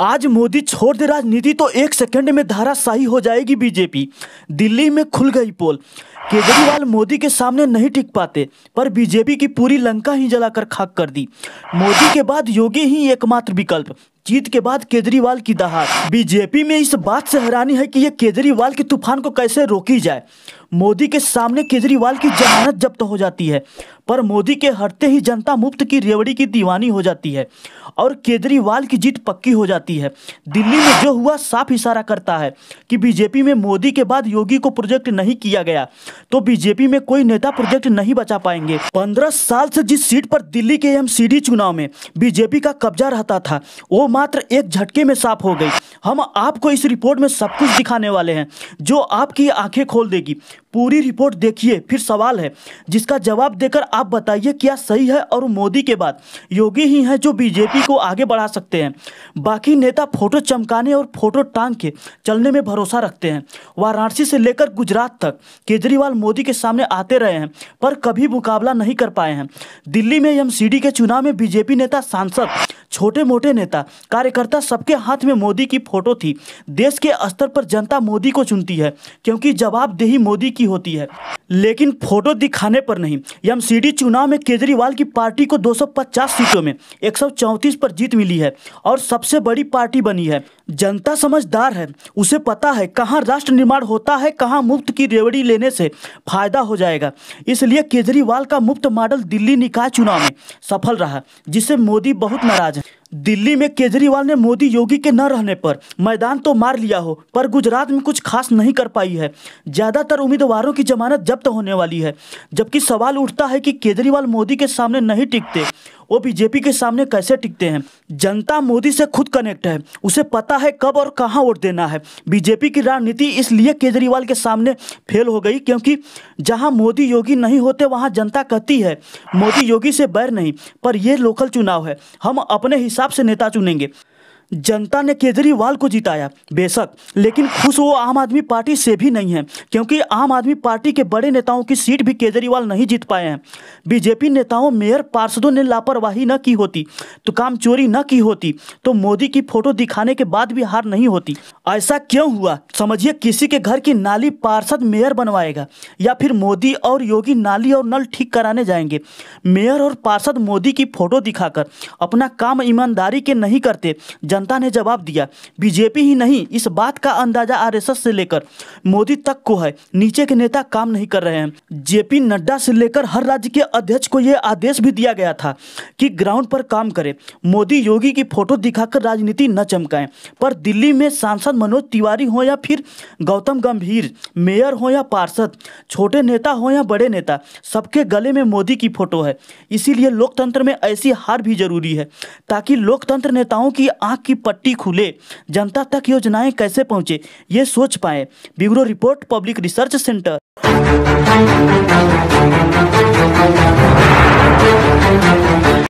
आज मोदी छोड़ दे राजनीति तो एक सेकंड में धाराशाही हो जाएगी बीजेपी दिल्ली में खुल गई पोल केजरीवाल मोदी के सामने नहीं टिक पाते पर बीजेपी की पूरी लंका ही जलाकर खाक कर दी मोदी के बाद योगी ही एकमात्र विकल्प जीत के बाद केजरीवाल की दहाड़ बीजेपी में इस बात से हैरानी है कि ये केजरीवाल के तूफान को कैसे रोकी जाए मोदी के सामने केजरीवाल की जमानत जब्त तो हो जाती है पर मोदी के हटते ही जनता मुफ्त की रेवड़ी की दीवानी हो जाती है और केजरीवाल की जीत पक्की हो जाती है दिल्ली में जो हुआ साफ इशारा करता है कि बीजेपी में मोदी के बाद योगी को प्रोजेक्ट नहीं किया गया तो बीजेपी में कोई नेता प्रोजेक्ट नहीं बचा पाएंगे पंद्रह साल से जिस सीट पर दिल्ली के एम चुनाव में बीजेपी का कब्जा रहता था वो मात्र एक झटके में साफ हो गई हम आपको इस रिपोर्ट में सब कुछ दिखाने वाले हैं जो आपकी आंखें खोल देगी पूरी रिपोर्ट देखिए फिर सवाल है जिसका जवाब देकर आप बताइए क्या सही है और मोदी के बाद योगी ही हैं जो बीजेपी को आगे बढ़ा सकते हैं बाकी नेता फोटो चमकाने और फोटो टांग के चलने में भरोसा रखते हैं वाराणसी से लेकर गुजरात तक केजरीवाल मोदी के सामने आते रहे हैं पर कभी मुकाबला नहीं कर पाए हैं दिल्ली में एम के चुनाव में बीजेपी नेता सांसद छोटे मोटे नेता कार्यकर्ता सबके हाथ में मोदी की फोटो थी देश के स्तर पर जनता मोदी को चुनती है क्योंकि जवाबदेही मोदी की होती है लेकिन फोटो दिखाने पर नहीं एमसीडी चुनाव में केजरीवाल की पार्टी को 250 सीटों में 134 पर जीत मिली है और सबसे बड़ी पार्टी बनी है जनता समझदार है उसे पता है कहाँ राष्ट्र निर्माण होता है कहाँ मुफ्त की रेवड़ी लेने से फायदा हो जाएगा इसलिए केजरीवाल का मुफ्त मॉडल दिल्ली निकाय चुनाव में सफल रहा जिससे मोदी बहुत नाराज है दिल्ली में केजरीवाल ने मोदी योगी के न रहने पर मैदान तो मार लिया हो पर गुजरात में कुछ खास नहीं कर पाई है ज़्यादातर उम्मीदवारों की जमानत जब्त होने वाली है जबकि सवाल उठता है कि केजरीवाल मोदी के सामने नहीं टिकते वो बीजेपी के सामने कैसे टिकते हैं जनता मोदी से खुद कनेक्ट है उसे पता है कब और कहाँ वोट देना है बीजेपी की राजनीति इसलिए केजरीवाल के सामने फेल हो गई क्योंकि जहाँ मोदी योगी नहीं होते वहाँ जनता कहती है मोदी योगी से बैर नहीं पर यह लोकल चुनाव है हम अपने हिसाब से नेता चुनेंगे जनता ने केजरीवाल को जिताया बेशक लेकिन खुश वो आम आदमी पार्टी से भी नहीं है क्योंकि आम आदमी पार्टी के बड़े नेताओं की सीट भी केजरीवाल नहीं जीत पाए हैं बीजेपी नेताओं मेयर पार्षदों ने लापरवाही न की होती तो काम चोरी न की होती तो मोदी की फोटो दिखाने के बाद भी हार नहीं होती ऐसा क्यों हुआ समझिए किसी के घर की नाली पार्षद मेयर बनवाएगा या फिर मोदी और योगी नाली और नल ठीक कराने जाएंगे मेयर और पार्षद मोदी की फोटो दिखाकर अपना काम ईमानदारी के नहीं करते जनता ने जवाब दिया बीजेपी ही नहीं इस बात का अंदाजा आरएसएस से लेकर मोदी तक को है नीचे के नेता काम नहीं कर रहे हैं जेपी नड्डा से लेकर हर राज्य के अध्यक्ष को यह आदेश भी दिया गया था कि ग्राउंड पर काम करे मोदी योगी की फोटो दिखाकर राजनीति न चमकाएं पर दिल्ली में सांसद मनोज तिवारी हो या फिर गौतम गंभीर मेयर हो या पार्षद छोटे नेता हो या बड़े नेता सबके गले में मोदी की फोटो है इसीलिए लोकतंत्र में ऐसी हार भी जरूरी है ताकि लोकतंत्र नेताओं की आंख की पट्टी खुले जनता तक योजनाएं कैसे पहुंचे ये सोच पाए bureau report public research centre